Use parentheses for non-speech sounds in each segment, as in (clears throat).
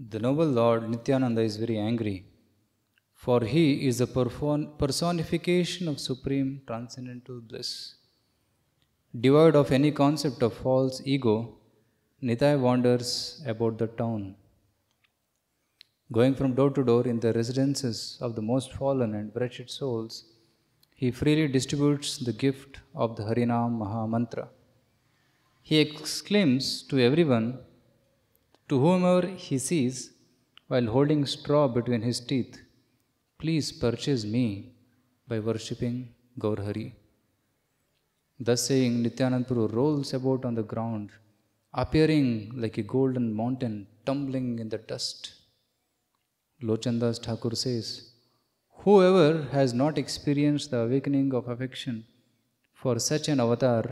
The noble Lord Nityananda is very angry, for he is the personification of supreme transcendental bliss. Devoid of any concept of false ego, Nitai wanders about the town, going from door to door in the residences of the most fallen and wretched souls. He freely distributes the gift of the Harinam Mahamantra. He exclaims to everyone to whomever he sees while holding straw between his teeth, Please purchase me by worshipping Gaurhari. Thus saying, Nityanandpuru rolls about on the ground, appearing like a golden mountain tumbling in the dust. Lochandas Thakur says, Whoever has not experienced the awakening of affection for such an avatar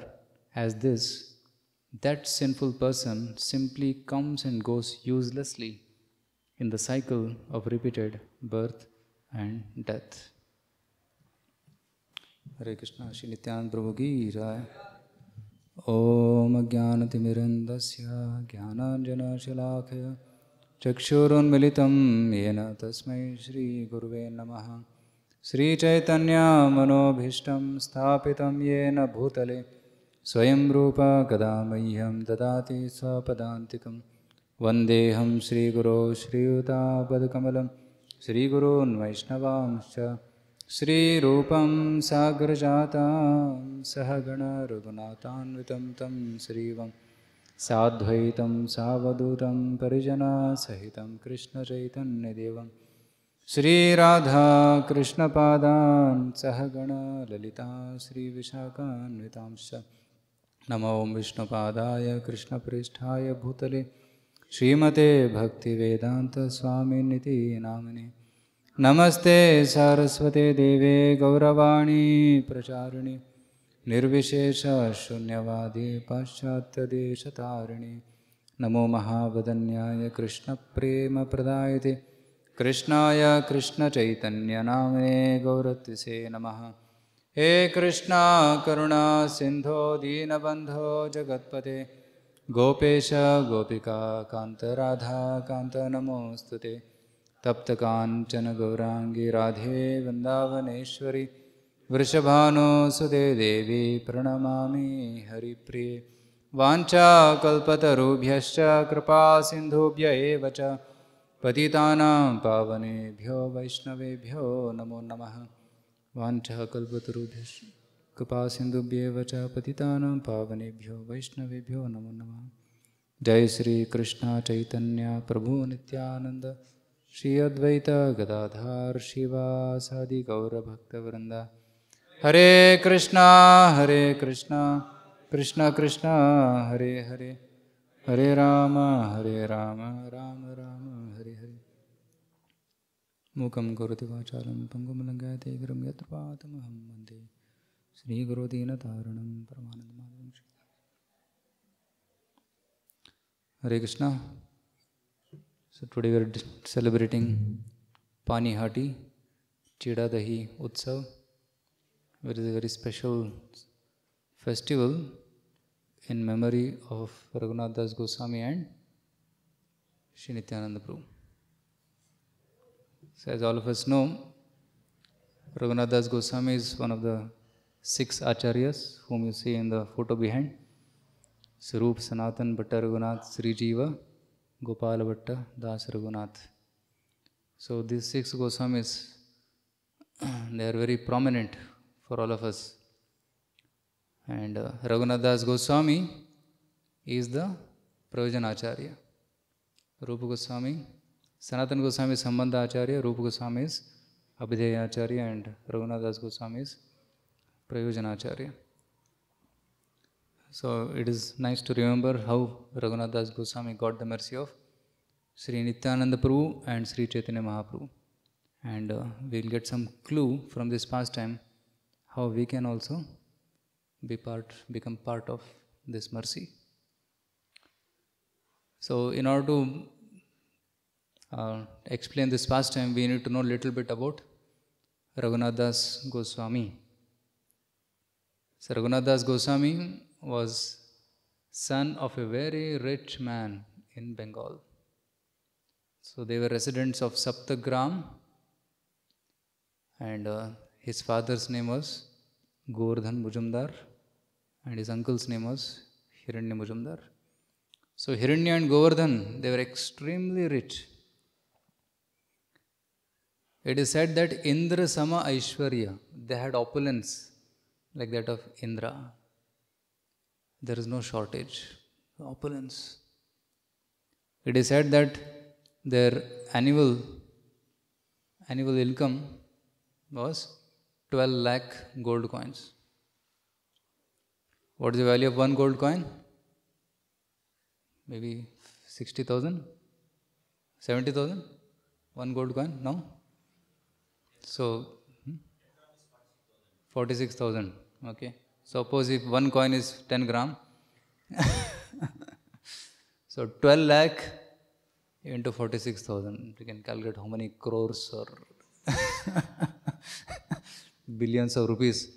as this that sinful person simply comes and goes uselessly in the cycle of repeated birth and death. हरे कृष्ण श्री नित्यान प्रभु की राय ओम ज्ञानतिमिरन्दस्य ज्ञानाञ्जनशिलाखय चक्षुरुन्मिलितं येन नम श्रीगुरुवे नमः श्रीचैतन्यमनोभीष्टं स्थापितं येन भूतले स्वयं रूपा कदा मह्यं ददाति स्वपदान्तिकं वन्देऽहं श्रीगुरो श्रीयुतापदकमलं श्रीगुरोन्वैष्णवांश्च श्रीरूपं सागरजातां सह गणरुघुनाथान्वितं तं श्रीवं साध्वैतं सावधूतं परिजनासहितं कृष्णचैतन्यदेवं श्रीराधा कृष्णपादान् सहगणलललललललललललिता श्रीविशाखान्वितांश्च नमो विष्णुपादाय कृष्णप्रेष्ठाय भूतले श्रीमते भक्तिवेदान्तस्वामिनिति नामिने नमस्ते सारस्वते देवे गौरवाणी प्रचारिणि निर्विशेषशून्यवादे पाश्चात्यदेशतारिणि नमो महावदन्याय कृष्णप्रेमप्रदायते कृष्णाय कृष्णचैतन्यनाम्ने गौरत्विसे नमः हे कृष्णा करुणा सिन्धो दीनबंधो जगत्पते गोपेश गोपिका कान्तराधा तप्त कांचन गौरांगी राधे वृन्दावनेश्वरि वृषभानुसुदे देवी प्रणमामि हरिप्रिये वाञ्छाकल्पतरुभ्यश्च कृपासिन्धुभ्य एव च पतितानां पावनेभ्यो वैष्णवेभ्यो नमो नमः वाञ्छः कल्पतरुभ्यश्च सिंधुभ्य च पतितानां पावनेभ्यो वैष्णवेभ्यो नमो नमः जय कृष्ण चैतन्य प्रभु नित्यानन्द श्री अद्वैत गदाधार शिवासादि गौरभक्तवृन्द हरे कृष्णा हरे कृष्णा कृष्ण कृष्ण हरे हरे हरे राम हरे राम राम राम हरे हरे मुखम करोति वाचालं पङ्गुमलङ्गायते गिरं यत्र पातमहं वन्दे श्रीगुरुदीन तारुणं Hare Krishna so today we are celebrating Panihati Chida Dahi Utsav which is a very special festival in memory of Raghunath Das Goswami and Sri Nityananda Prabhu. So as all of us know, Das Goswami is one of the six acharyas whom you see in the photo behind. Sarup Sanatan Bhatta Raghunath Sri Jiva Gopala Bhatta Das Raghunath. So these six Goswamis, (clears throat) they are very prominent for all of us. And uh, Das Goswami is the Prayojan Acharya. Rupa Goswami Sanatan Goswami sambandha Acharya Rupa Goswami abhidheya Acharya and Raghunath Das Goswami prayojana Acharya so it is nice to remember how Raghunath Das Goswami got the mercy of Shri Nityananda Prabhu and Shri Chaitanya Mahaprabhu and we will get some clue from this pastime how we can also be part become part of this mercy so in order to uh, this past time, we need to know a little bit about Raghunath Das Goswami. So Raghunath Das Goswami was son of a very rich man in Bengal. So they were residents of Saptagram and uh, his father's name was Govardhan Mujumdar and his uncle's name was Hiranya Mujumdar. So Hiranya and Govardhan, they were extremely rich. It is said that Indra Sama Aishwarya, they had opulence like that of Indra. There is no shortage, opulence. It is said that their annual annual income was 12 lakh gold coins. What is the value of one gold coin? Maybe 60,000? 70,000? One gold coin? No? So, 46,000. Okay. Suppose if one coin is 10 gram. (laughs) so, 12 lakh into 46,000. You can calculate how many crores or (laughs) billions of rupees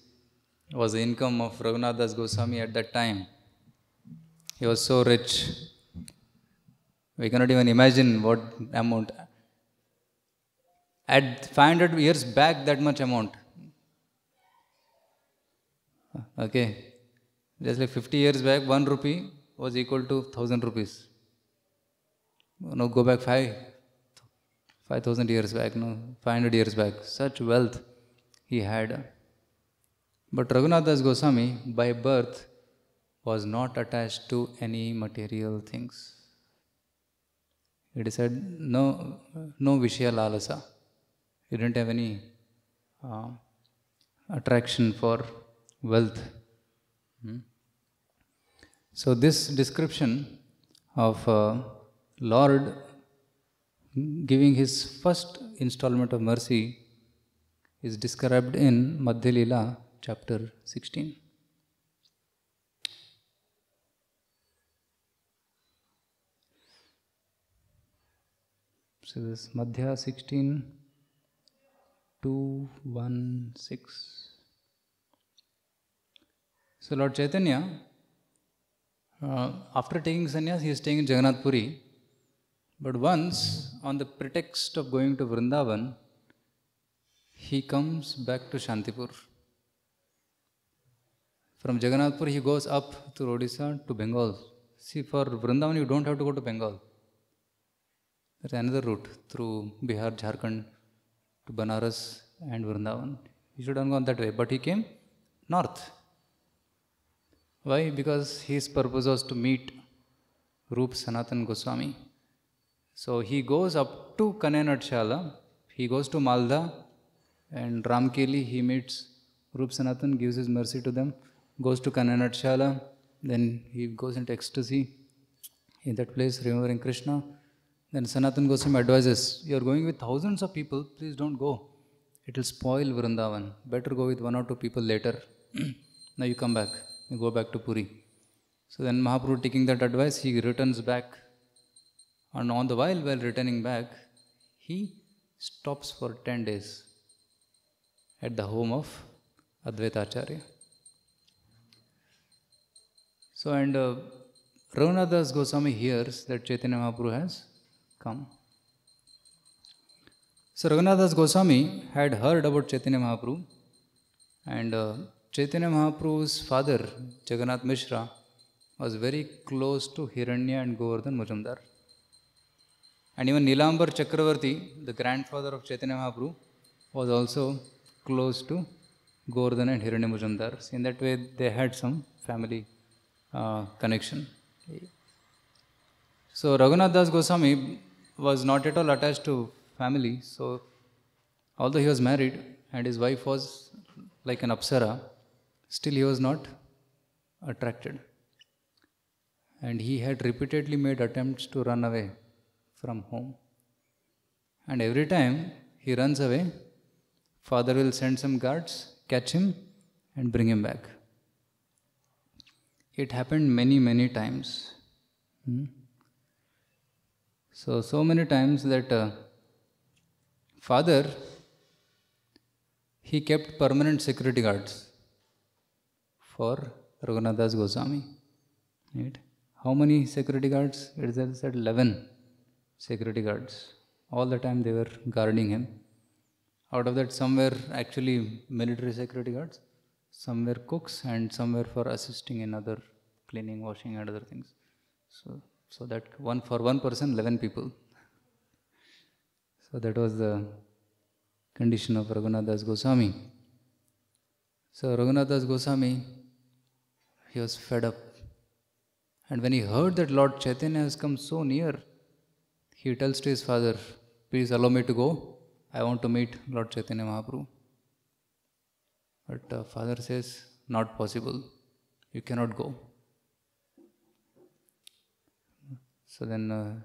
was the income of Raghunath Das Goswami at that time. He was so rich. We cannot even imagine what amount at 500 years back that much amount. Okay. Just like 50 years back, 1 rupee was equal to 1000 rupees. No, go back 5, 5000 years back, no, 500 years back. Such wealth he had. But Raghunathas Goswami, by birth, was not attached to any material things. It is said, no, no Vishya Lalasa you didn't have any uh, attraction for wealth. Hmm? So, this description of uh, Lord giving his first installment of mercy is described in Madhya chapter 16. So this Madhya 16 two, one, six. So Lord Chaitanya, uh, after taking sannyas, he is staying in Jagannath Puri. But once, on the pretext of going to Vrindavan, he comes back to Shantipur. From Jagannath Puri, he goes up to Odisha to Bengal. See, for Vrindavan, you don't have to go to Bengal. There's another route through Bihar, Jharkhand, to Banaras and Vrindavan. He should have gone that way, but he came north. Why? Because his purpose was to meet Rup Sanatan Goswami. So he goes up to Kanenad he goes to Malda and Ramkeli, he meets Rup Sanatan, gives his mercy to them, goes to Kanenad then he goes into ecstasy in that place, remembering Krishna. Then Sanatan Goswami advises, you are going with thousands of people, please don't go. It will spoil Vrindavan. Better go with one or two people later. (clears throat) now you come back, you go back to Puri. So then Mahaprabhu taking that advice, he returns back. And on the while, while returning back, he stops for 10 days at the home of Advaita Acharya. So, and uh, Das Goswami hears that Chaitanya Mahaprabhu has come. So Raghunathas Goswami had heard about Chaitanya Mahaprabhu and uh, Chaitanya Mahaprabhu's father Jagannath Mishra was very close to Hiranya and Govardhan Mujumdar. And even Nilambar Chakravarti, the grandfather of Chaitanya Mahaprabhu, was also close to Govardhan and Hiranya Mujumdar. So in that way, they had some family uh, connection. So Raghunath Das Goswami was not at all attached to family. So, although he was married and his wife was like an apsara, still he was not attracted. And he had repeatedly made attempts to run away from home. And every time he runs away, father will send some guards, catch him, and bring him back. It happened many, many times. Hmm? So, so many times that uh, father, he kept permanent security guards for Raghunathas Goswami. Right? How many security guards? It is at 11 security guards. All the time they were guarding him. Out of that, some were actually military security guards, some were cooks, and some were for assisting in other cleaning, washing, and other things. So so that one for one person, 11 people. So that was the condition of Raghunathas Goswami. So Raghunathas Goswami, he was fed up. And when he heard that Lord Chaitanya has come so near, he tells to his father, Please allow me to go. I want to meet Lord Chaitanya Mahaprabhu. But uh, father says, Not possible. You cannot go. So then uh,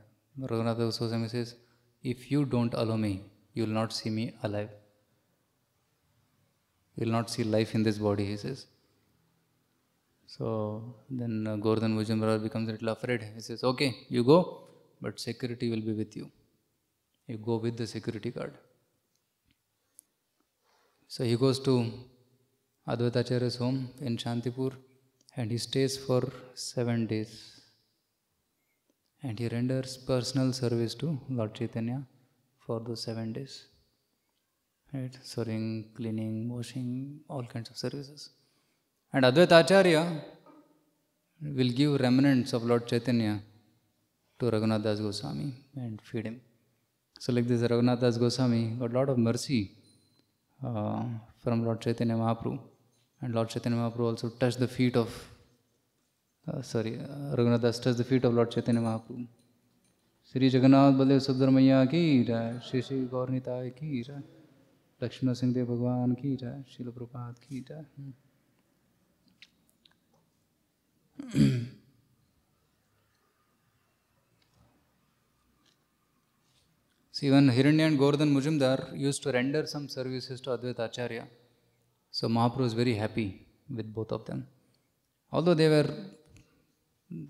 Raghunatha Goswami says, If you don't allow me, you will not see me alive. You will not see life in this body, he says. So then uh, Gordon Vujumrao becomes a little afraid. He says, Okay, you go, but security will be with you. You go with the security guard. So he goes to Advaitacharya's home in Shantipur and he stays for seven days and he renders personal service to Lord Chaitanya for those seven days. Right? Serving, cleaning, washing, all kinds of services. And Advaita Acharya will give remnants of Lord Chaitanya to Raghunath Das Goswami and feed him. So, like this, Raghunath Das Goswami got a lot of mercy uh, from Lord Chaitanya Mahaprabhu. And Lord Chaitanya Mahaprabhu also touched the feet of sorry Raghunath Das touch the feet of lord Chaitanya Mahaprabhu Shri Jagannath Baladev Subhadra मैया की राय श्री श्री गौरनीताय की राय लक्ष्मण सिंह देव भगवान की राय शिल प्रपात की राय See, when Hiranya and Gordhan Mujumdar used to render some services to Advaita Acharya. So Mahaprabhu was very happy with both of them. Although they were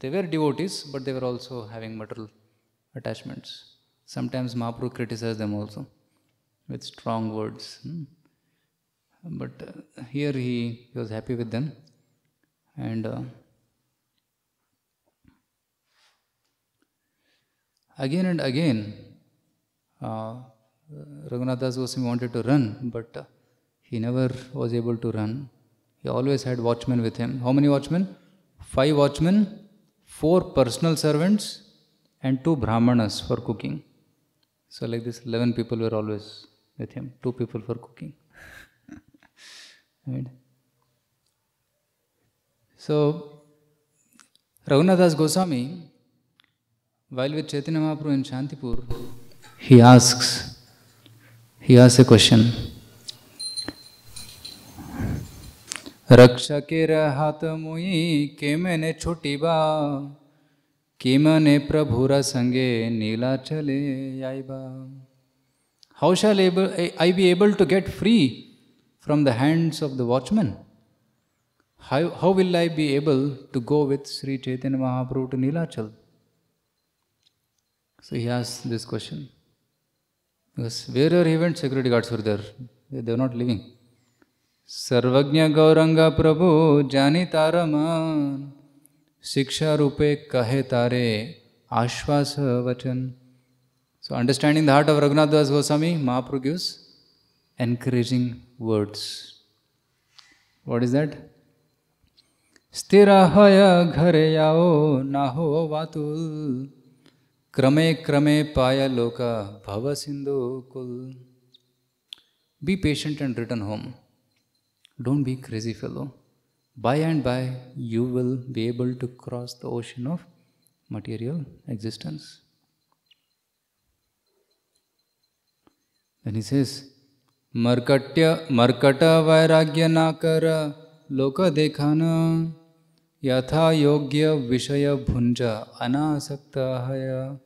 they were devotees, but they were also having material attachments. Sometimes Mahaprabhu criticized them also with strong words. Hmm. But uh, here he, he was happy with them. And uh, again and again, uh, Raghunath Das Goswami wanted to run, but uh, he never was able to run. He always had watchmen with him. How many watchmen? Five watchmen four personal servants and two brahmanas for cooking. So like this, 11 people were always with him, two people for cooking. (laughs) right. So Raghunathas Goswami, while with Chaitanya Mahaprabhu in Shantipur, he asks, he asks a question. के रहत मुई बा कि मैंने प्रभुरा संगे नीला चले आई बा how shall able I be able to get free from the hands of the watchman how how will I be able to go with Shri Chaitanya Mahaprabhu to Nilachal so he has this question where are event security guards were there they are not leaving sarvajna Gauranga प्रभु जानी तारा मन शिक्षा रूपे कहे तारे आश्वास वचन So, understanding the heart of Raghunath Das Goswami, Mahaprabhu gives encouraging words. What is that? स्थिरहय घरे आओ ना हो वातुल क्रमे क्रमे पाय लोका भव सिंधु कुल be patient and return home Don't be crazy fellow. By and by, you will be able to cross the ocean of material existence. Then he says, Markatya, Markata Vairagya Nakara Loka Dekhana Yatha Yogya Vishaya Bhunja haya."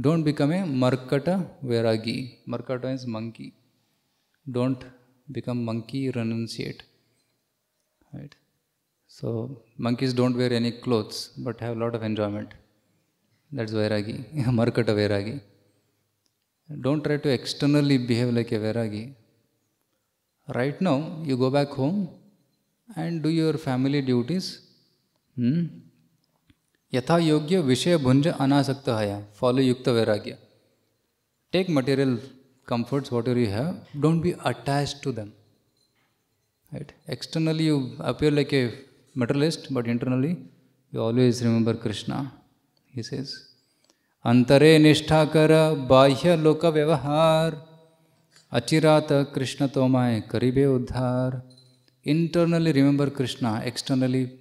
Don't become a Markata Vairagi. Markata is monkey. Don't become monkey, renunciate. Right? So monkeys don't wear any clothes but have a lot of enjoyment. That's Vairagi, (laughs) Markata Vairagi. Don't try to externally behave like a Vairagi. Right now, you go back home and do your family duties. Hmm? Yatha yogya vishaya bhunja anasakta haya. Follow yukta वैराग्य Take material. comforts, whatever you have, don't be attached to them. Right? Externally, you appear like a materialist, but internally, you always remember Krishna. He says, Antare nishthakara bahya loka vyavahar achirata krishna tomai karibe uddhar. Internally remember Krishna, externally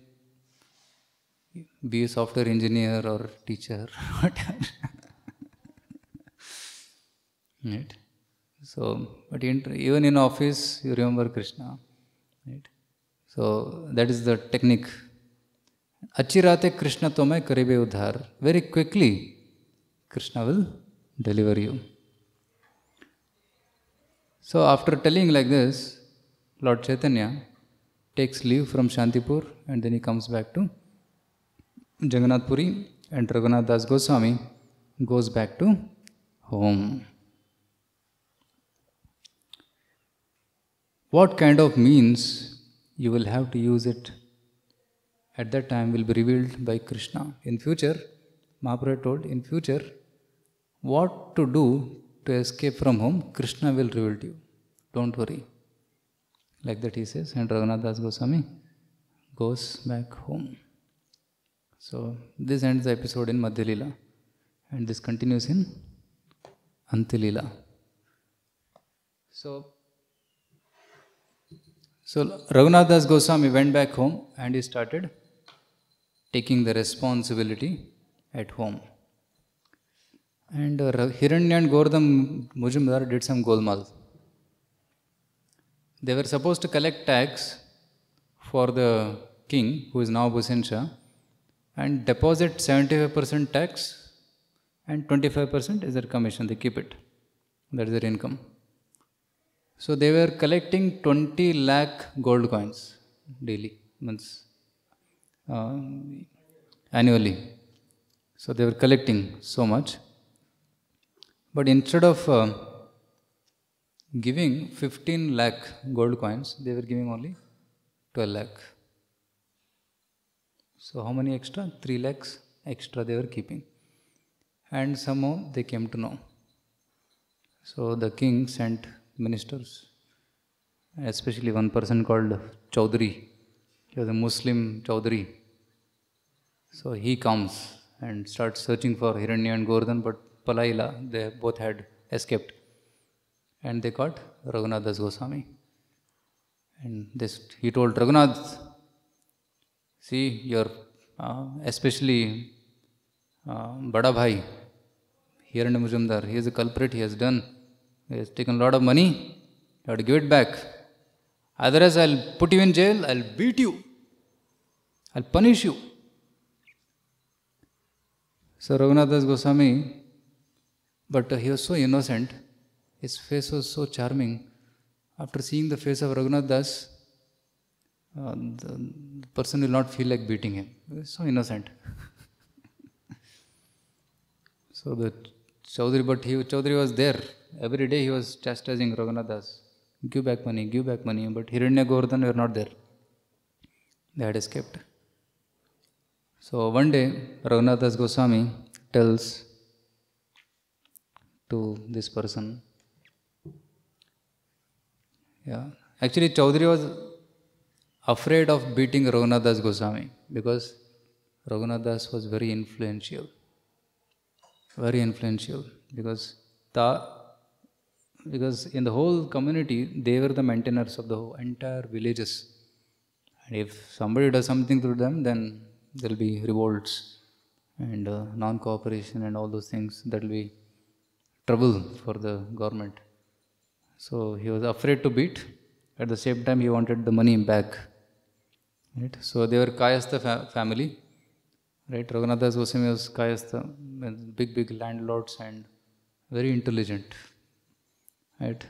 be a software engineer or teacher, whatever. right? So, but in, even in office, you remember Krishna, right? So that is the technique. Achirate Krishna tome karibe udhar. Very quickly, Krishna will deliver you. So after telling like this, Lord Chaitanya takes leave from Shantipur and then he comes back to Jagannath Puri and Raghunath Das Goswami goes back to home. what kind of means you will have to use it at that time will be revealed by Krishna. In future, Mahaprabhu told, in future, what to do to escape from home, Krishna will reveal to you. Don't worry. Like that he says, and Raghunath Das Goswami goes back home. So, this ends the episode in Madhyalila, and this continues in Antilila. So, so Raghunath Das Goswami went back home and he started taking the responsibility at home. And uh, Hiranya and Gordam Mujumdar did some golmal. They were supposed to collect tax for the king, who is now Bhusen and deposit 75% tax and 25% is their commission, they keep it. That is their income. So they were collecting 20 lakh gold coins daily, months, uh, annually. So they were collecting so much. But instead of uh, giving 15 lakh gold coins, they were giving only 12 lakh. So how many extra? 3 lakhs extra they were keeping. And somehow they came to know. So the king sent ministers, especially one person called Chaudhary. He was a Muslim Chaudhary. So he comes and starts searching for Hiranya and Gordon, but Palaila, they both had escaped. And they caught Raghunath Das Goswami. And this, he told Raghunath, see, your, uh, especially uh, Bada Bhai, Hiranya Mujumdar, he is a culprit, he has done he has taken a lot of money, you have to give it back. Otherwise, I'll put you in jail, I'll beat you, I'll punish you. So Raghunathas Goswami, but he was so innocent, his face was so charming. After seeing the face of Raghunath Das, uh, the person will not feel like beating him. He's so innocent. (laughs) so the Chaudhary, but he, Chaudhary was there. Every day he was chastising Raghunathas, Das. Give back money, give back money. But Hiranya Govardhan were not there. They had escaped. So one day, Raghunathas Das Goswami tells to this person, yeah, actually Chaudhary was afraid of beating Raghunathas Das Goswami because Raghunathas Das was very influential. Very influential because because in the whole community, they were the maintainers of the entire villages. And if somebody does something to them, then there'll be revolts and uh, non-cooperation and all those things. That'll be trouble for the government. So he was afraid to beat. At the same time, he wanted the money back. Right? So they were Kayastha fa family. Right? Raghunathas Goswami was Kayastha, big, big landlords and very intelligent. right?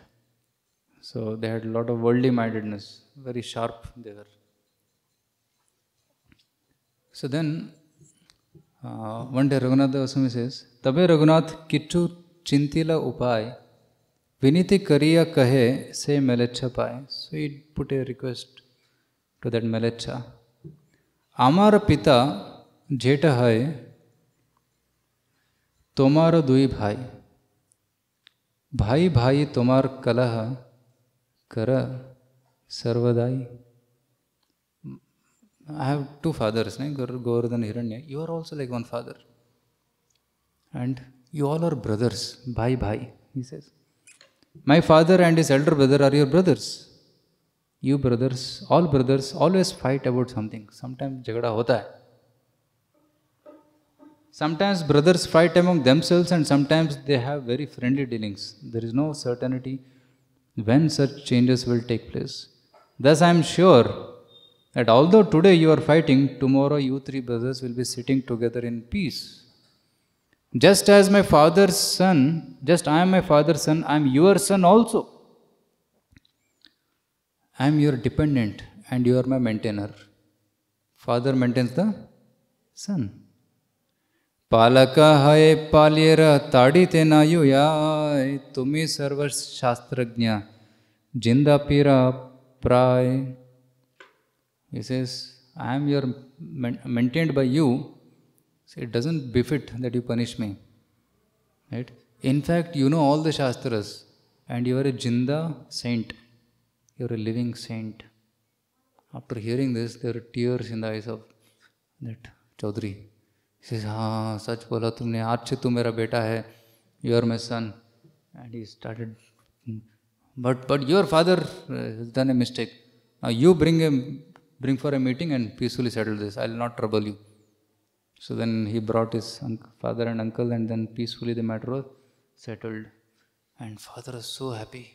So they had a lot of worldly mindedness, very sharp they were. So then uh, one day Raghunath Goswami says, Tabe Raghunath kitu chintila upai viniti kariya kahe se melecha pai. So he put a request to that melecha. Amar pita jeta hai tomar dui bhai. भाई भाई तुम्हार कलह कर सर्वदाई I have two fathers नहीं Govardhan Hiranya you are also like one father and you all are brothers भाई भाई he says my father and his elder brother are your brothers you brothers all brothers always fight about something sometimes झगड़ा होता है Sometimes brothers fight among themselves and sometimes they have very friendly dealings. There is no certainty when such changes will take place. Thus, I am sure that although today you are fighting, tomorrow you three brothers will be sitting together in peace. Just as my father's son, just I am my father's son, I am your son also. I am your dependent and you are my maintainer. Father maintains the son. पालक हय पालियर you नयुयाय तुम्हें सर्व शास्त्रज्ञ जिंदा पीरा प्राय is I am your maintained by you so it doesn't befit that you punish me right fact you know all the shastra and you are a zinda saint you are a living saint after hearing this there tears in the eyes of that Chaudhary हाँ सच बोला तुमने आज से तू मेरा बेटा है you are my son and he started but but your father done a mistake you bring a bring for a meeting and peacefully settle this I not trouble you so then he brought his father and uncle and then peacefully the matter was settled and father is so happy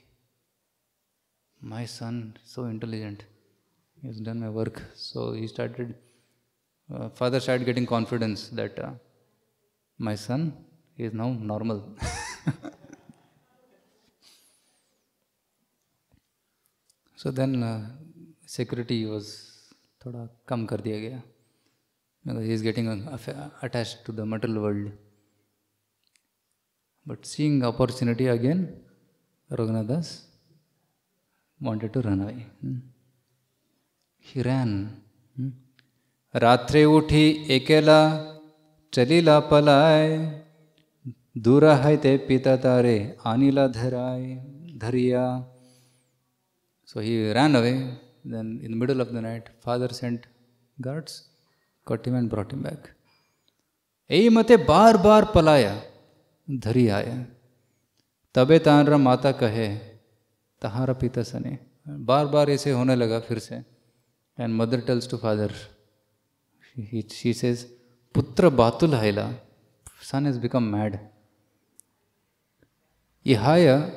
my son so intelligent is done my work so he started uh, father started getting confidence that uh, my son is now normal. (laughs) so then uh, security was thoda kam kar diya gaya he is getting attached to the material world. But seeing opportunity again, Raghunadas wanted to run away. Hmm? He ran. Hmm? रात्रे उठी एकेला चलीला पलाय दूर है ते पिता तारे आणीला धराय धरिया so he ran away then in middle of the night father sent guards caught him and brought him back यही मते बार बार पलाया धरी आया तबे तानरा माता कहे तहारा पिता सने बार बार ऐसे होने लगा फिर से and mother tells to father She, he, she says, Putra Batul Haila, son has become mad. Ihaya,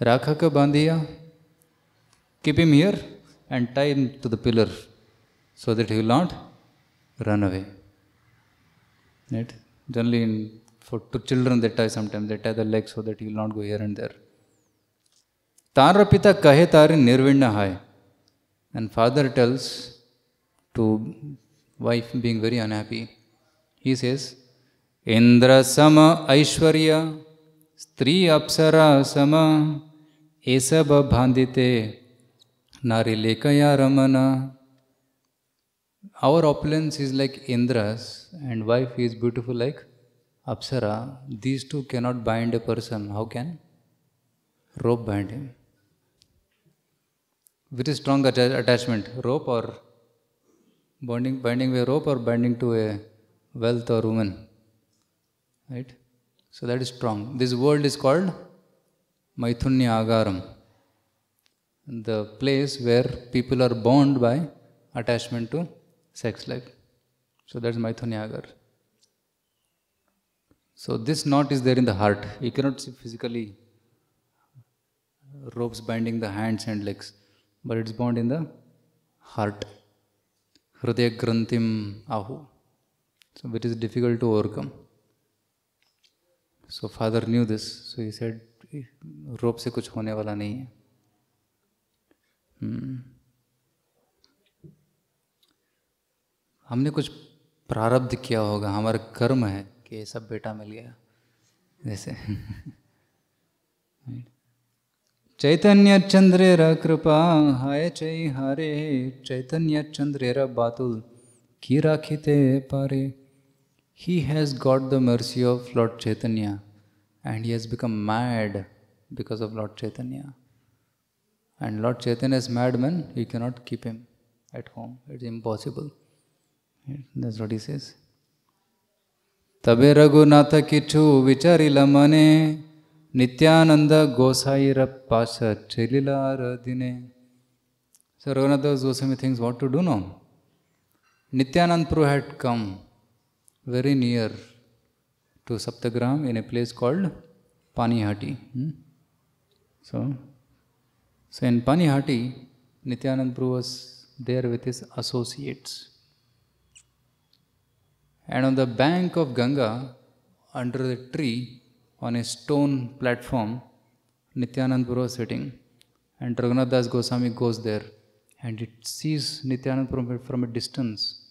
Rakhaka Bandhiya, keep him here and tie him to the pillar so that he will not run away. Right? Generally, in, for to children, they tie sometimes, they tie the legs so that he will not go here and there. Tara pita kahe tarin nirvinna hai. And father tells to wife being very unhappy. He says, Indra sama aishwarya, stri apsara sama, esaba bhandite, nari lekaya ramana. Our opulence is like Indra's and wife is beautiful like Apsara. These two cannot bind a person. How can? Rope bind him. Very strong atta- attachment. Rope or bonding, binding by rope or binding to a wealth or woman. Right? So that is strong. This world is called Maithunya Agaram, the place where people are bound by attachment to sex life. So that's Maithunya Agar. So this knot is there in the heart. You cannot see physically ropes binding the hands and legs, but it's bound in the heart. Hridaya Grantim Ahu. So it is difficult to overcome. So father knew this. So he said, rope se kuch hone wala nahi hai. hmm. हमने कुछ प्रारब्ध किया होगा हमारा कर्म है कि ये सब बेटा मिल गया जैसे चैतन्य चंद्रेर कृपा हाय चै हरे चैतन्य चंद्रेर बातुल की राखिते पारे he has got the mercy of Lord Chaitanya and he has become mad because of Lord Chaitanya. And Lord Chaitanya is madman, you cannot keep him at home. It's impossible. That's what he says. तबे रघुनाथ किछु विचारिल मने Nithyananda ಪಾಶ ಚೆಲಿಲಾರದಿನೇ So Raghunath Goswami thinks what to do now. Nityanand Pru had come very near to Saptagram in a place called Panihati. Hmm? So, so in Panihati, Nityanand Pru was there with his associates. And on the bank of Ganga, under the tree, on a stone platform, Nityanand Prabhu is sitting, and Raghunath Das Goswami goes there, and it sees Nityanand from a distance.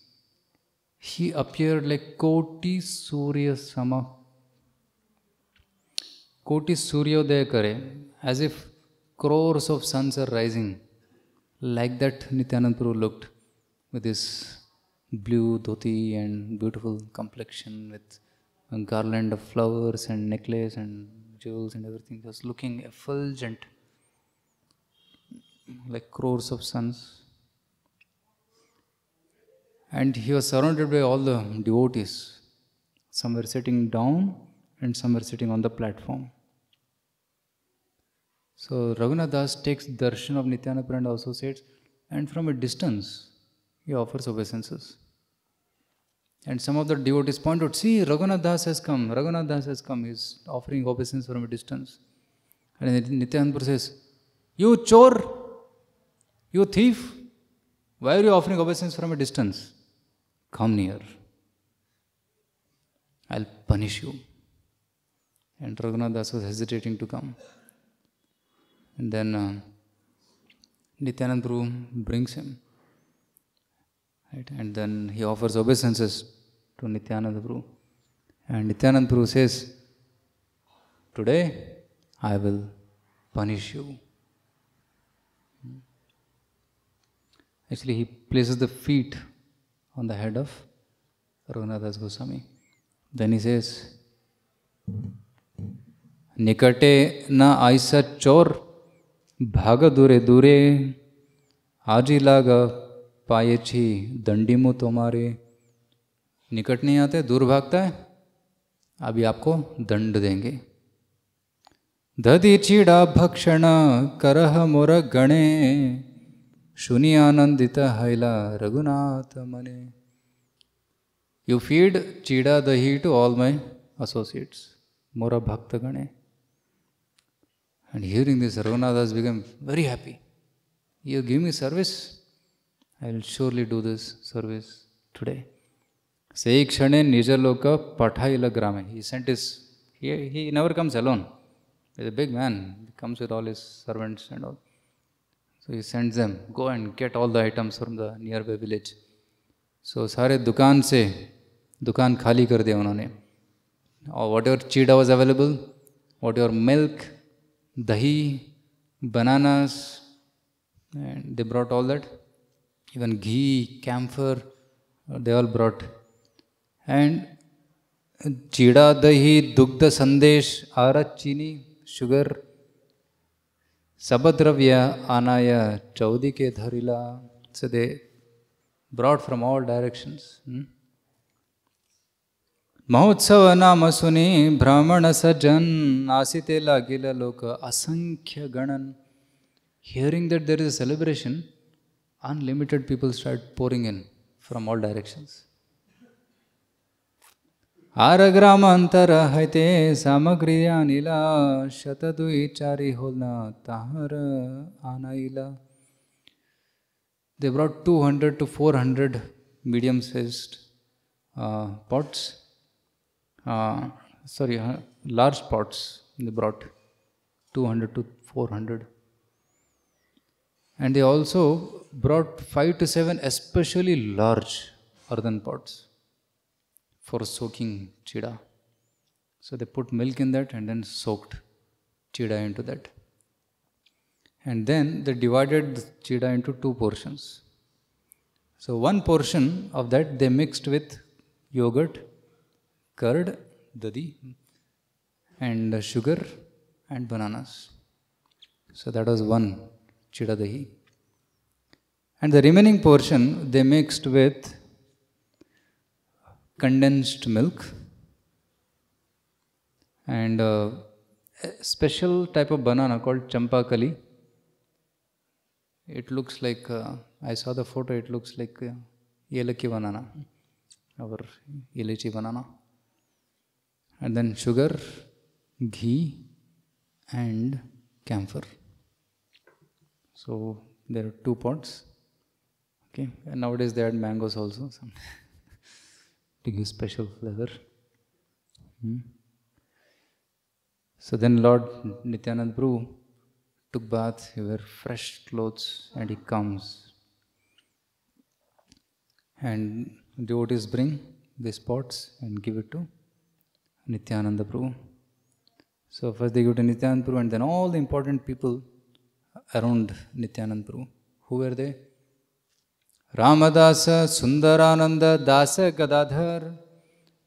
He appeared like Koti Surya Sama. Koti Surya Kare, as if crores of suns are rising. Like that, Nityanand looked with his blue dhoti and beautiful complexion with a garland of flowers and necklace and jewels and everything, just looking effulgent, like crores of suns. And he was surrounded by all the devotees. Some were sitting down and some were sitting on the platform. So Raghunath Das takes darshan of Nityananda and associates, and from a distance, he offers obeisances. And some of the devotees point out, see, Raghunath Das has come, Raghunath Das has come, he's offering obeisance from a distance. And Nityanandpur says, You chore, you thief, why are you offering obeisance from a distance? Come near. I'll punish you. And Raghunath Das was hesitating to come. And then uh, Nityanand Prabhu brings him. Right? And then he offers obeisances to Nityananda Prabhu. And Nityananda Prabhu says, Today I will punish you. Actually, he places the feet on the head of Raghunathas Goswami. Then he says, निकटे न आयसा चोर भाग दूरे दूरे आजी लाग पाए छी दंडी मु तुम्हारे निकट नहीं आते दूर भागता है अभी आपको दंड देंगे दधी चीड़ा भक्षण करह मोर गणे सुनी आनंदित हैला रघुनाथ मने you feed chida dahi to all my associates मोर भक्त गणे and hearing this Raghunath has become very happy you give me service I will surely do this service today से ही क्षण निज लोक पठा इला ग्रामे he sent is he never comes alone is a big man comes with all his servants and all so he sends them go and get all the items from the near by village so सारे दुकान से दुकान खाली कर दिया उन्होंने और what your chida was available what your milk dahi bananas and they brought all that even ghee, camphor, uh, they all brought. And chida, dahi, dugda, sandesh, arat, chini, sugar, sabadravya, anaya, chaudike, dharila. So they brought from all directions. Hmm? महोत्सव नाम सुनी ब्राह्मण सज्जन आसितेला गिला लोक असंख्य गणन hearing that there is a celebration unlimited people start pouring in from all directions. They brought two hundred to four hundred medium-sized uh, pots. Uh, sorry, uh, large pots. They brought two hundred to four hundred. And they also brought five to seven especially large earthen pots for soaking chida. So they put milk in that and then soaked chida into that. And then they divided chida into two portions. So one portion of that they mixed with yogurt, curd, dadi, and sugar and bananas. So that was one chidadahi. And the remaining portion they mixed with condensed milk and a uh, special type of banana called champakali. It looks like, uh, I saw the photo, it looks like uh, yelaki banana, our yelachi banana. And then sugar, ghee and camphor. So there are two pots. Okay, and nowadays they add mangoes also (laughs) to give special flavor. Hmm. So then Lord Nityanand Prabhu took bath, he wear fresh clothes and he comes. And devotees bring these pots and give it to Nityananda Prabhu. So first they go to Nityananda Prabhu and then all the important people around Nityanand Prabhu. Who were they? Ramadasa, Sundarananda, Dasa Gadadhar,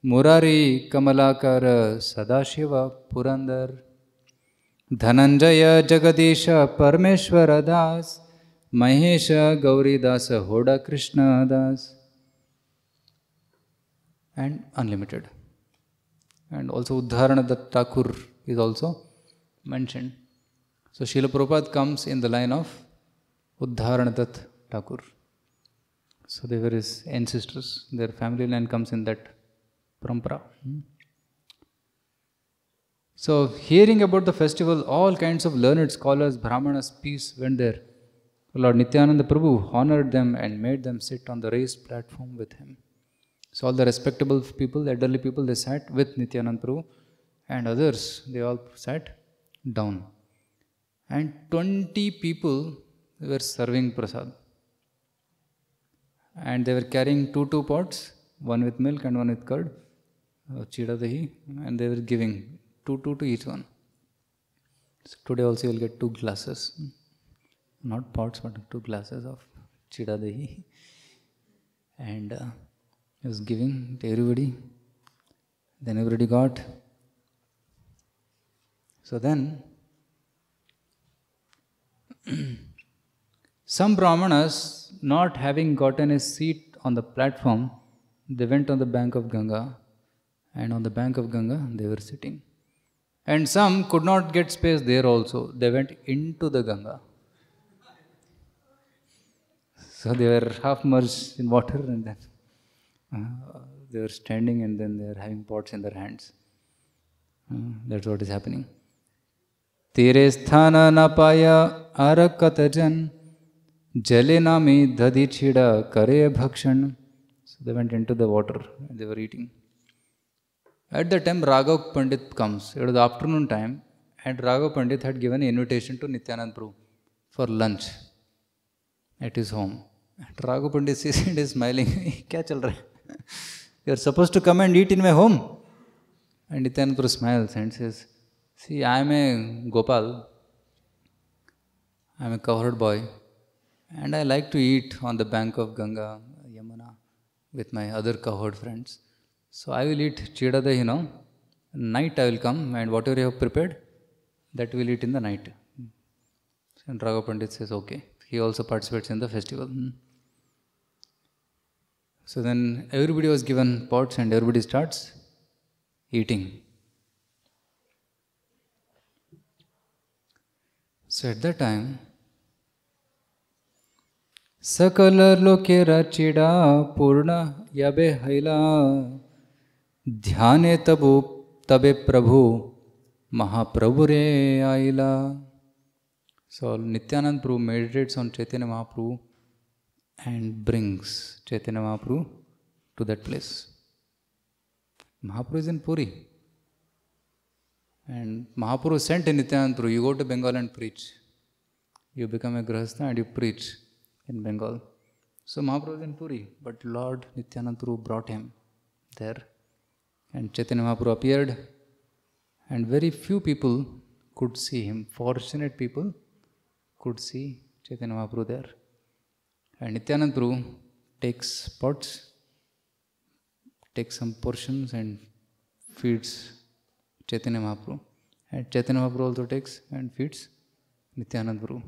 Murari, Kamalakara, Sadashiva, Purandar, Dhananjaya, Jagadisha, Parmeshwara Das, Mahesha, Gauri Dasa, Hoda Krishna Das, and unlimited. And also Udharana Dattakur is also mentioned. So Srila Prabhupada comes in the line of Uddharanadat Thakur. So they were his ancestors, their family line comes in that parampara. Hmm. So hearing about the festival, all kinds of learned scholars, brahmanas, priests went there. Lord Nityananda Prabhu honored them and made them sit on the raised platform with him. So all the respectable people, elderly people, they sat with Nityananda Prabhu and others, they all sat down and 20 people were serving prasad. And they were carrying two two pots, one with milk and one with curd, uh, chida dahi, and they were giving two two to each one. So today also you'll get two glasses, not pots, but two glasses of chida dahi. And uh, he was giving to everybody. Then everybody got. So then (clears throat) Some Brahmanas, not having gotten a seat on the platform, they went on the bank of Ganga, and on the bank of Ganga they were sitting. And some could not get space there also, they went into the Ganga. So they were half merged in water (laughs) and then uh, they were standing and then they are having pots in their hands. Uh, that's what is happening. तेरे स्थान न पाया अरकत जन जले नामी दधि छिड़ा करे भक्षण went in to the water they were eating at the time Raghav Pandit comes it was afternoon time and Raghav Pandit had given invitation to Nityananda Prabhu for lunch at his home and Raghav Pandit sees and is smiling क्या चल रहा है you are suppose to come and eat in my home and Nityananda Prabhu smiles and sees See, I am a Gopal, I am a cowherd boy, and I like to eat on the bank of Ganga, Yamuna, with my other cowherd friends. So I will eat chida day, you know. Night I will come, and whatever you have prepared, that will eat in the night. And Raghav Pandit says, okay. He also participates in the festival. Hmm. So then everybody was given pots and everybody starts eating. So at that time, सकललोके रचिडा पूर्ण यबे हैला ध्याने तबु तबे प्रभु महाप्रभु रे आइला so Nityananda Prabhu meditates on Chaitanya Mahaprabhu and brings Chaitanya Mahaprabhu to that place Mahaprabhu is in Puri And Mahapuro sent Nityanandru, you go to Bengal and preach. You become a Grahastha and you preach in Bengal. So Mahapuro was in Puri, but Lord Nityanandru brought him there. And Chaitanya Mahapuro appeared, and very few people could see him. Fortunate people could see Chaitanya Mahapuro there. And Nityanandru takes pots, takes some portions, and feeds Chaitanya Mahaprabhu. And Chaitanya Mahaprabhu also takes and feeds Nityananda Prabhu.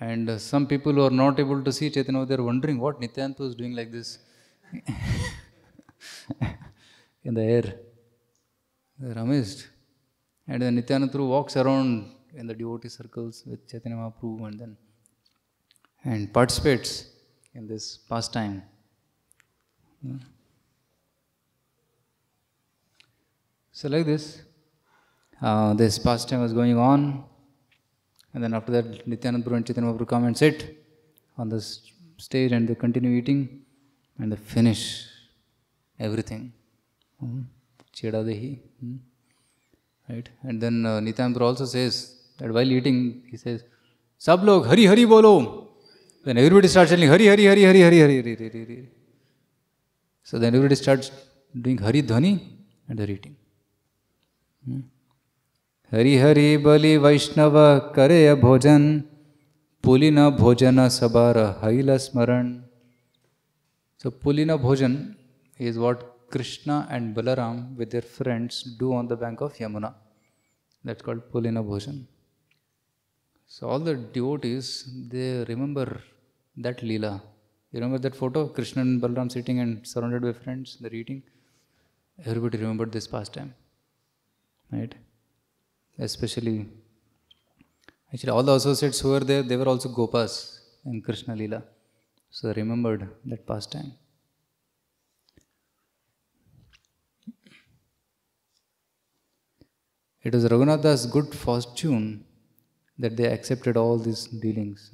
And uh, some people who are not able to see Chaitanya, Mahaprabhu, they are wondering what Nityananda was doing like this in the air. They are amazed. And then Nityananda Prabhu walks around in the devotee circles with Chaitanya Mahaprabhu and then and participates in this pastime. Hmm. So like this, uh, this pastime was going on, and then after that, Nityanand Prabhu and Chaitanya Prabhu come and sit on the stage and they continue eating and they finish everything. Mm. Dehi. Mm. Right? And then uh, Nityanand Prabhu also says that while eating, he says, Sab log Hari Hari bolo. Then everybody starts chanting Hari Hari Hari Hari Hari Hari Hari Hari Hari. So then everybody starts doing Hari Dhani and they're eating. Hari Hari बलि वैष्णव करे भोजन पुलिन भोजन सबर हईल स्मरण so pulin bhojan is what Krishna and Balaram with their friends do on the bank of Yamuna that called pulin bhojan so all the ड्यूट is they remember that lila you remember that photo Krishna and Balaram sitting and surrounded by friends there eating everybody remember this pastime right? Especially, actually, all the associates who were there, they were also gopas in Krishna Lila. So I remembered that pastime. It was Raghunatha's good fortune that they accepted all these dealings.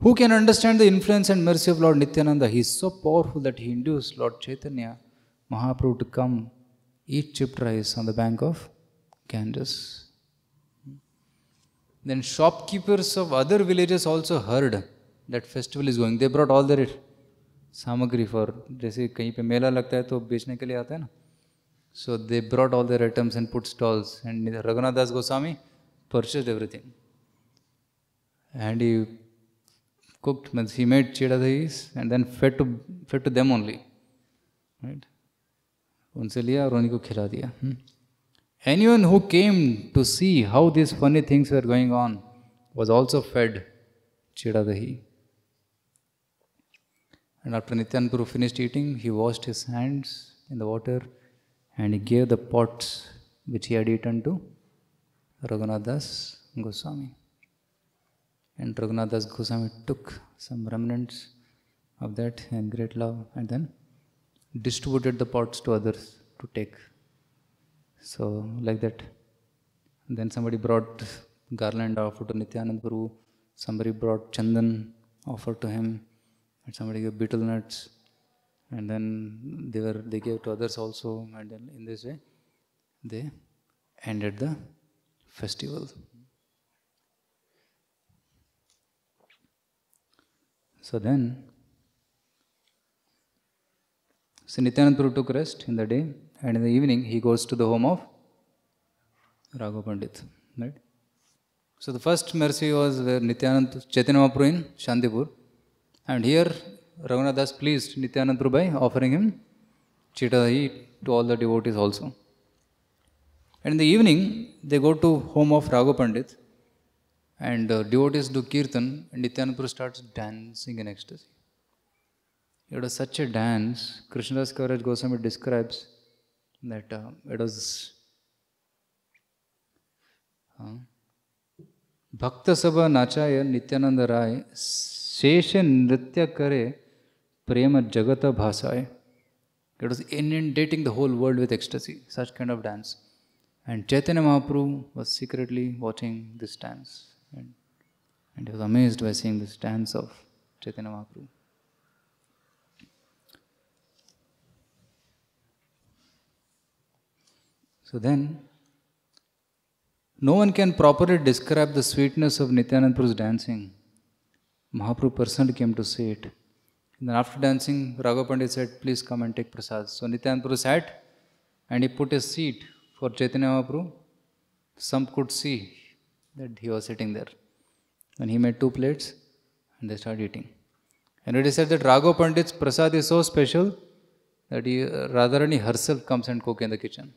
Who can understand the influence and mercy of Lord Nityananda? He is so powerful that he induced Lord Chaitanya Mahaprabhu to come eat chipped rice on the bank of Ganges. Then shopkeepers of other villages also heard that festival is going. They brought all their samagri for जैसे कहीं पे मेला लगता है तो बेचने के लिए आता है ना so they brought all their items and put stalls and Raghunath Das Goswami purchased everything. And he cooked, means he made chedadahis and then fed to, fed to them only. Right? उनसे लिया और उन्हीं को खिला दिया anyone who came to see how this funny things are going on was also fed chida dahi and after Nityananda Prabhu finished eating he washed his hands in the water and he gave the pots which he had to Raghunath Das Goswami and Raghunath Das Goswami took some remnants of that and great love and then distributed the pots to others to take. So, like that. And then somebody brought garland offered to Nityananda Prabhu, somebody brought chandan offered to him, and somebody gave betel nuts, and then they were they gave to others also, and then in this way they ended the festival. So then so Nityanand Prabhu took rest in the day and in the evening he goes to the home of Raghu Pandit. Right? So the first mercy was where Nityanand Chaitanya Mahaprabhu in Shantipur. And here Raghunath Das pleased Nityanand Prabhu by offering him Chitadahi to all the devotees also. And in the evening, they go to home of Raghu Pandit and uh, devotees do kirtan and Nityanand Prabhu starts dancing in ecstasy. It was such a dance. Krishnadas Kaviraj Goswami describes that uh, it was uh, ಭಕ್ತ ಸಭಾ ನಾಚಾಯ ನಿತ್ಯಾನಂದ ರಾಯ್ ಶೇಷ ನೃತ್ಯ ಕರೆ ಪ್ರೇಮ ಜಗತ ಭಾಷಾಯ it inundating the whole world with ecstasy, such kind of dance. And Chaitanya Mahaprabhu was secretly watching this dance. And, and he was amazed by seeing this dance of Chaitanya Mahaprabhu. So then, no one can properly describe the sweetness of Nityanand Prabhu's dancing. Mahaprabhu personally came to see it. And then after dancing, Raghav Pandit said, please come and take prasad. So Nityanand Prabhu sat and he put a seat for Chaitanya Mahaprabhu. Some could see that he was sitting there. And he made two plates and they started eating. And it is said that Raghav Pandit's prasad is so special that he, uh, Radharani herself comes and cook in the kitchen.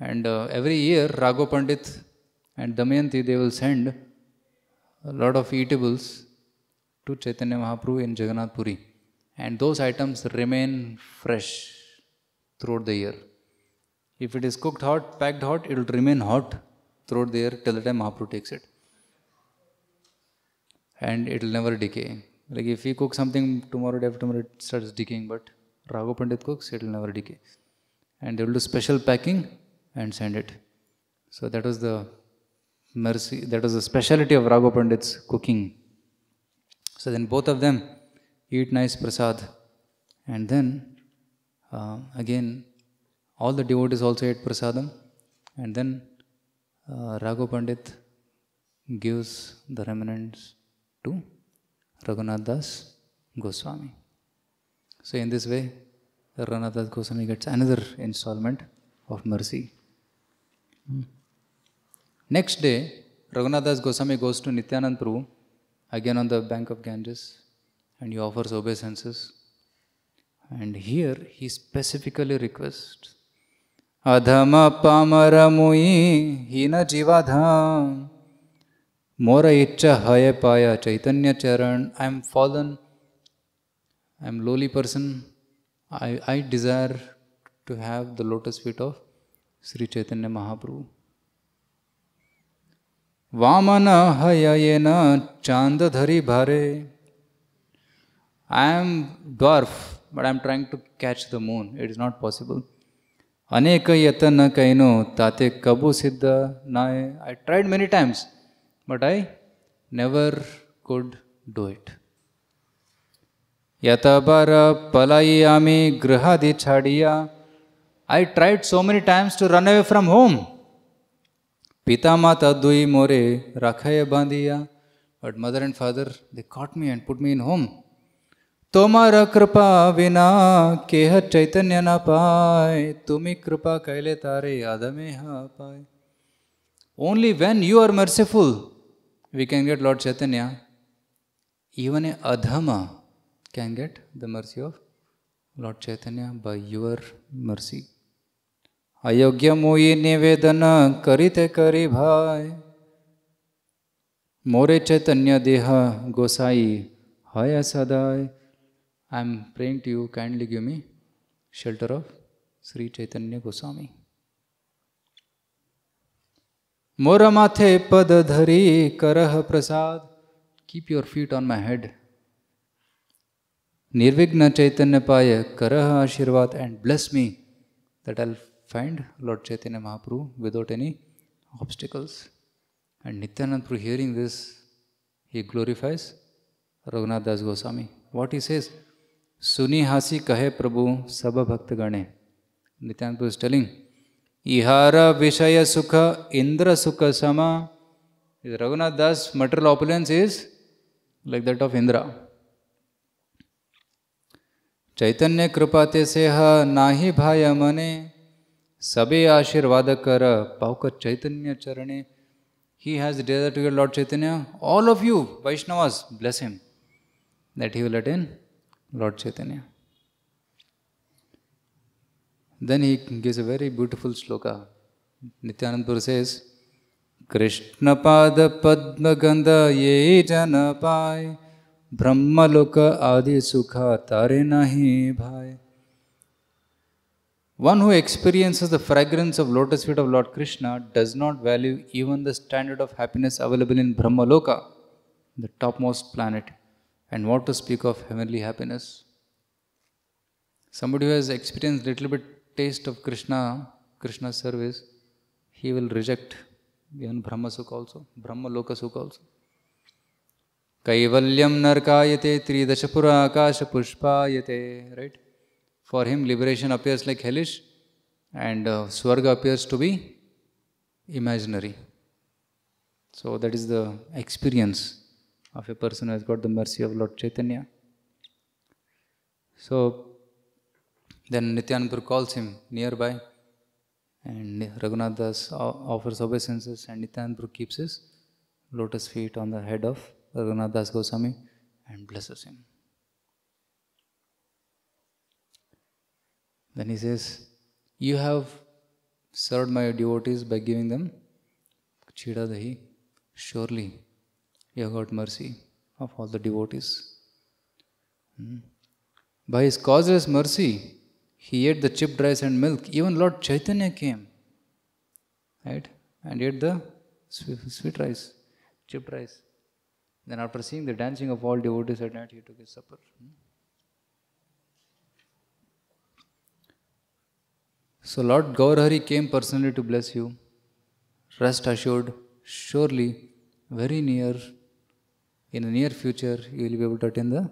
And uh, every year, Raghu Pandit and Damayanti, they will send a lot of eatables to Chaitanya Mahaprabhu in Jagannath Puri. And those items remain fresh throughout the year. If it is cooked hot, packed hot, it will remain hot throughout the year till the time Mahaprabhu takes it. And it will never decay. Like if we cook something tomorrow, day after tomorrow, it starts decaying, but Raghu Pandit cooks, it will never decay. And they will do special packing and send it. So that was the mercy, that was the specialty of Raghu Pandit's cooking. So then both of them eat nice prasad. And then uh, again, all the devotees also ate prasadam. And then uh, Raghu Pandit gives the remnants to Raghunath Das Goswami. So in this way, Raghunath Das Goswami gets another installment of mercy. Next day, Raghunathas Goswami goes to Nityanand again on the bank of Ganges, and he offers obeisances. And here he specifically requests Adhama Pamaramui Hina Jivadham Mora itcha Haya Paya Chaitanya Charan I am fallen, I am lowly person, I, I desire to have the lotus feet of Shri Chaitanya Mahaprabhu वामन हयन चांदधरी भारे I am dwarf but I am trying to catch the moon it is not possible अनेक यतन कैनो ताते कबू सिद्ध नाय I tried many times but I never could do it यत बर पलाई आमी गृहादि छाड़िया I tried so many times to run away from home. Pitamata dui more rakhaya bandiya. But mother and father, they caught me and put me in home. तोमार कृपा विना केह चैतन्य न पाए तुम्ही कृपा कैले तारे आदमे हा Only when you are merciful, we can get Lord Lord even a adhama can get the mercy of Lord Chaitanya by your mercy. अयोग्य मुई निवेदन करीते करी भाई मोरे चैतन्य देह गोसाई हय सदाय I am praying to you kindly give me shelter of Shri Chaitanya Goswami मोर माथे पद धरी करह प्रसाद keep your feet on my head निर्विघ्न चैतन्य पाय करह आशीर्वाद and bless me that I find Lord Chaitanya Mahaprabhu without any obstacles. And Nityanand, Prabhu hearing this, he glorifies Raghunath Das Goswami. What he says, Suni Hasi Kahe Prabhu Sabha Bhakta Gane. Nityanand Prabhu is telling, Ihara Vishaya Sukha Indra Sukha Sama. Raghunath Das material opulence is like that of Indra. Chaitanya कृपाते से ह ना ही भाय मने सबे आशीर्वाद कर पावकर चैतन्य चरणे he has desire to Lord Chaitanya all of you Vaishnavas bless him that he will attain Lord Chaitanya then he gives a very beautiful shloka नित्यानंदपुर से कृष्ण पाद पद्म गंध ये जन पाय ब्रह्मलोक आदि सुखा तारे नहीं भाई One who experiences the fragrance of lotus feet of Lord Krishna does not value even the standard of happiness available in Brahmaloka, the topmost planet, and what to speak of heavenly happiness. Somebody who has experienced little bit taste of Krishna, Krishna's service, he will reject even Brahma Sukha also, Brahma Loka Sukha also. कैवल्यम pushpa त्रिदशपुराकाशपुष्पायते right. For him, liberation appears like hellish and uh, Swarga appears to be imaginary. So that is the experience of a person who has got the mercy of Lord Chaitanya. So then Prabhu calls him nearby and Raghunath Das offers obeisances and Prabhu keeps his lotus feet on the head of Raghunath Das Goswami and blesses him. Then he says, You have served my devotees by giving them chida dahi. Surely you have got mercy of all the devotees. Hmm. By his causeless mercy, he ate the chipped rice and milk. Even Lord Chaitanya came, right, and ate the sweet rice, chipped rice. Then, after seeing the dancing of all devotees at night, he took his supper. Hmm. So Lord Gaurahari came personally to bless you. Rest assured, surely, very near, in the near future, you will be able to attain the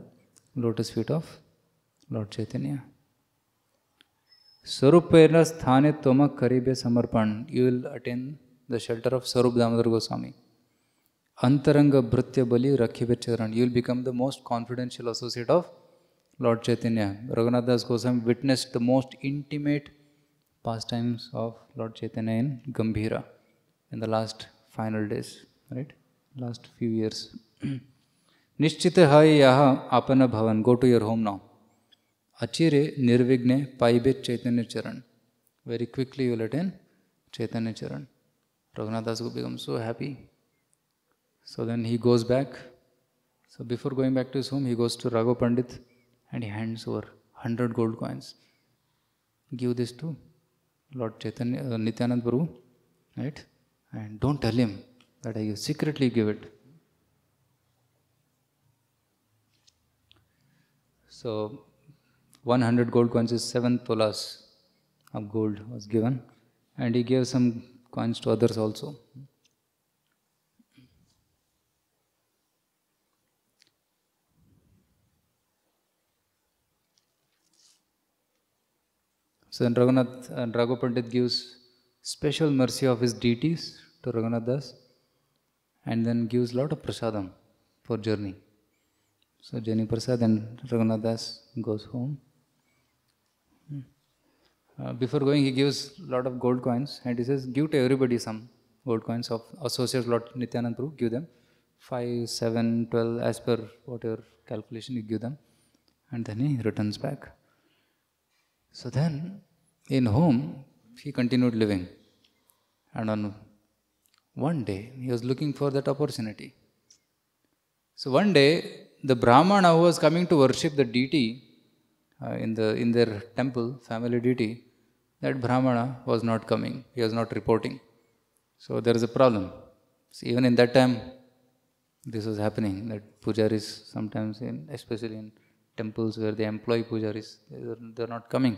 lotus feet of Lord Chaitanya. Sarupena sthane toma karibe samarpan. You will attain the shelter of Sarup Damodar Goswami. Antaranga Bhritya Bali Rakhibe Charan. You will become the most confidential associate of Lord Chaitanya. Raghunath Das Goswami witnessed the most intimate pastimes of Lord Chaitanya in Gambhira in the last final days, right? Last few years. (clears throat) Nishchita hai yaha apana bhavan. Go to your home now. Achire nirvigne paibet Chaitanya Charan. Very quickly you will attain Chaitanya Charan. Raghunathas becomes so happy. So then he goes back. So before going back to his home, he goes to Raghu Pandit and he hands over 100 gold coins. Give this to Lord Chaitanya, uh, Nityanand right? And don't tell him that I secretly give it. So, 100 gold coins is 7 tolas of gold was given, and he gave some coins to others also. So then Raghunath and uh, Raghu Pandit gives special mercy of his deities to Raghunath Das and then gives lot of prasadam for journey. So journey prasad and Raghunath Das goes home. Hmm. Uh, before going, he gives lot of gold coins and he says, give to everybody some gold coins of associates Lord Nityanand Prabhu, give them 5, 7, 12 as per whatever calculation you give them and then he returns back. So then, in home, he continued living. And on one day, he was looking for that opportunity. So one day, the Brahmana who was coming to worship the deity uh, in, the, in their temple, family deity, that Brahmana was not coming, he was not reporting. So there is a problem. So even in that time, this was happening that pujaris sometimes in especially in temples where they employ pujaris, they are not coming.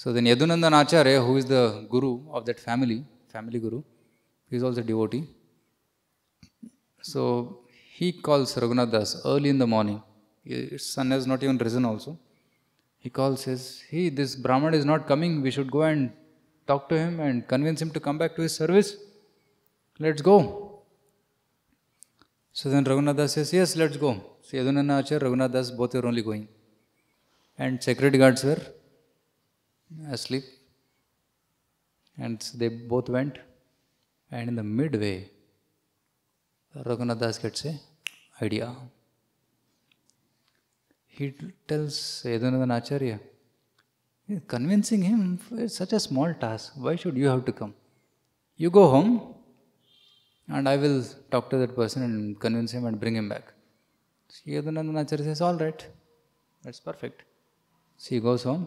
So then Yadunandan Acharya, who is the guru of that family, family guru, he is also a devotee. So he calls Raghunath Das early in the morning. His son has not even risen also. He calls, says, Hey, this Brahman is not coming. We should go and talk to him and convince him to come back to his service. Let's go. So then Raghunath Das says, Yes, let's go. So Yadunanna Acharya, Raghunath Das, both were only going. And security guards were asleep. And so they both went. And in the midway, Raghunath Das gets a idea. He tells Yadunandan Acharya, convincing him for such a small task, why should you have to come? You go home and I will talk to that person and convince him and bring him back. Yoganandanachari says, all right, that's perfect. So he goes home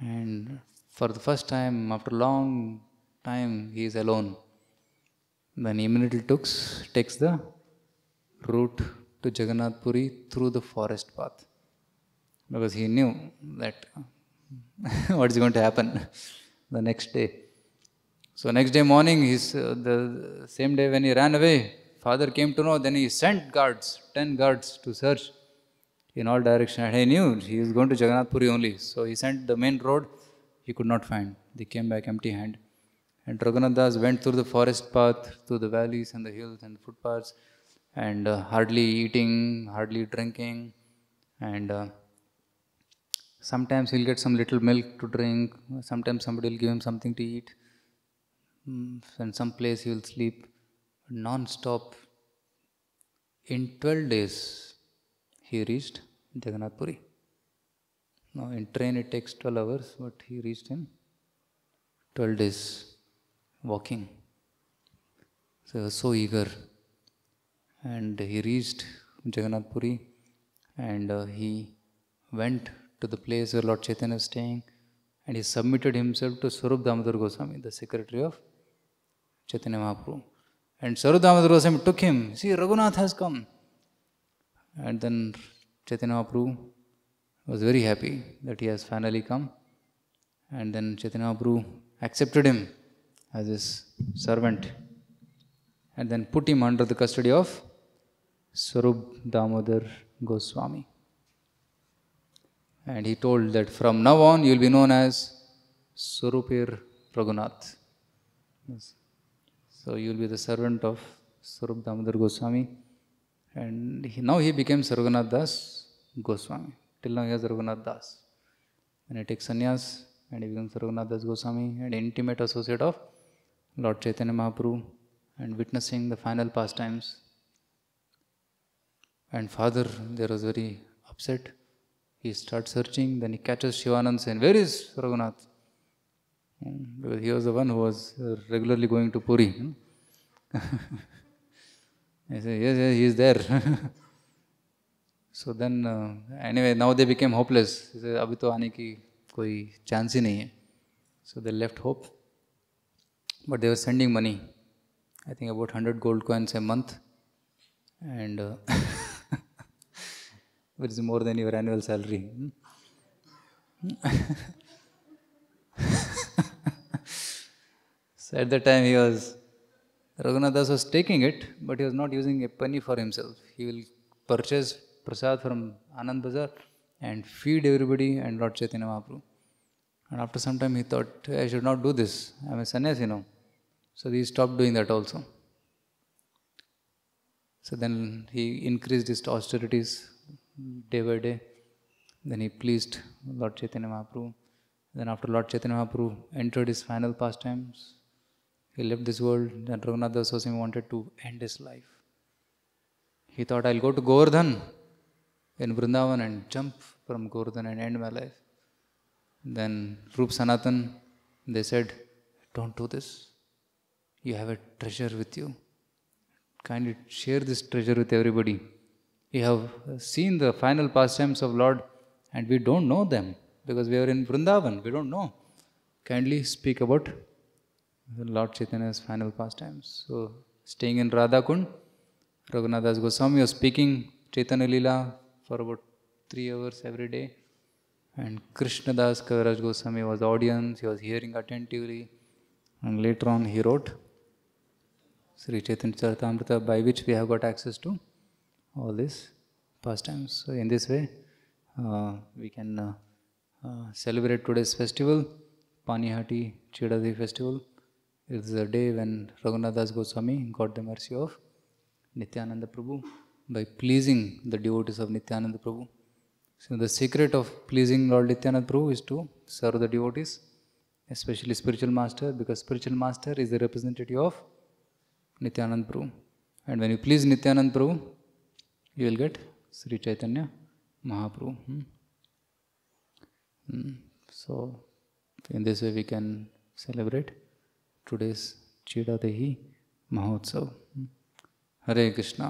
and for the first time, after long time, he is alone. Then he immediately takes, takes the route to Jagannath Puri through the forest path because he knew that (laughs) what is going to happen (laughs) the next day. So next day morning, he's uh, the same day when he ran away, Father came to know, then he sent guards, 10 guards to search in all directions. And he knew he was going to Jagannath Puri only. So he sent the main road, he could not find. They came back empty hand. And Raghunath Das went through the forest path, through the valleys and the hills and footpaths, and uh, hardly eating, hardly drinking. And uh, sometimes he'll get some little milk to drink, sometimes somebody will give him something to eat. Mm, in and some place he will sleep non-stop in 12 days he reached Jagannath Puri. Now in train it takes 12 hours but he reached in 12 days walking. So he was so eager and he reached Jagannath Puri and uh, he went to the place where Lord Chaitanya is staying and he submitted himself to Swarup Damodar Goswami, the secretary of Chaitanya Mahaprabhu. And Sarudhamadar Goswami took him. See, Raghunath has come. And then Chaitanya Mahaprabhu was very happy that he has finally come. And then Chaitanya Mahaprabhu accepted him as his servant. And then put him under the custody of Swarup Damodar Goswami. And he told that from now on you will be known as Surupir Raghunath. Yes. So you will be the servant of Sarup Damodar Goswami. And he, now he became Sarvanath Das Goswami. Till now he is Sarvanath Das. And he takes sannyas and he becomes Sarvanath Das Goswami, an intimate associate of Lord Chaitanya Mahaprabhu and witnessing the final pastimes. And father there was very upset. He starts searching, then he catches Shivanand saying, Where is Raghunath? because he was the one who was uh, regularly going to Puri. I (laughs) said, yes, yes, he is there. (laughs) so then, uh, anyway, now they became hopeless. He said, abhi to aane ki koi chance hi nahi hai. So they left hope. But they were sending money. I think about 100 gold coins a month. And uh, (laughs) which is more than your annual salary. Hmm? at that time he was, Raghunathas was taking it, but he was not using a penny for himself. He will purchase prasad from Anand Bazar and feed everybody and Lord Chaitanya Mahaprabhu. And after some time he thought, I should not do this. I am a sannyasi know." So he stopped doing that also. So then he increased his austerities day by day. Then he pleased Lord Chaitanya Mahaprabhu. Then after Lord Chaitanya Mahaprabhu entered his final pastimes, he left this world and Raghunath Das Goswami wanted to end his life. He thought, I'll go to Govardhan in Vrindavan and jump from Govardhan and end my life. Then Rup Sanatan, they said, don't do this. You have a treasure with you. Kindly share this treasure with everybody. We have seen the final pastimes of Lord and we don't know them because we are in Vrindavan. We don't know. Kindly speak about Lord Chaitanya's final pastimes. So, staying in Radhakund, Raghunath Das Goswami was speaking Chaitanya Lila for about three hours every day. And Krishnadas Kaviraj Goswami was the audience, he was hearing attentively. And later on, he wrote Sri Chaitanya Charitamrita, by which we have got access to all these pastimes. So, in this way, uh, we can uh, uh, celebrate today's festival, Panihati Chidadi festival. It is the day when Raghunathas Goswami got the mercy of Nityananda Prabhu by pleasing the devotees of Nityananda Prabhu. So the secret of pleasing Lord Nityananda Prabhu is to serve the devotees, especially spiritual master, because spiritual master is the representative of Nityananda Prabhu. And when you please Nityananda Prabhu, you will get Sri Chaitanya Mahaprabhu. Hmm? Hmm. So in this way we can celebrate. Today's Chida Dahi Mahotsav Hare Krishna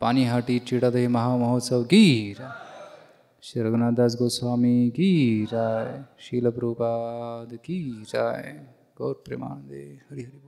Panihati चिड़ादेही महामहोत्सव Gir Shri Raghunath Das Goswami की राय शीलप्रूपाद की राय गौर प्रेमानंदे हरिहरि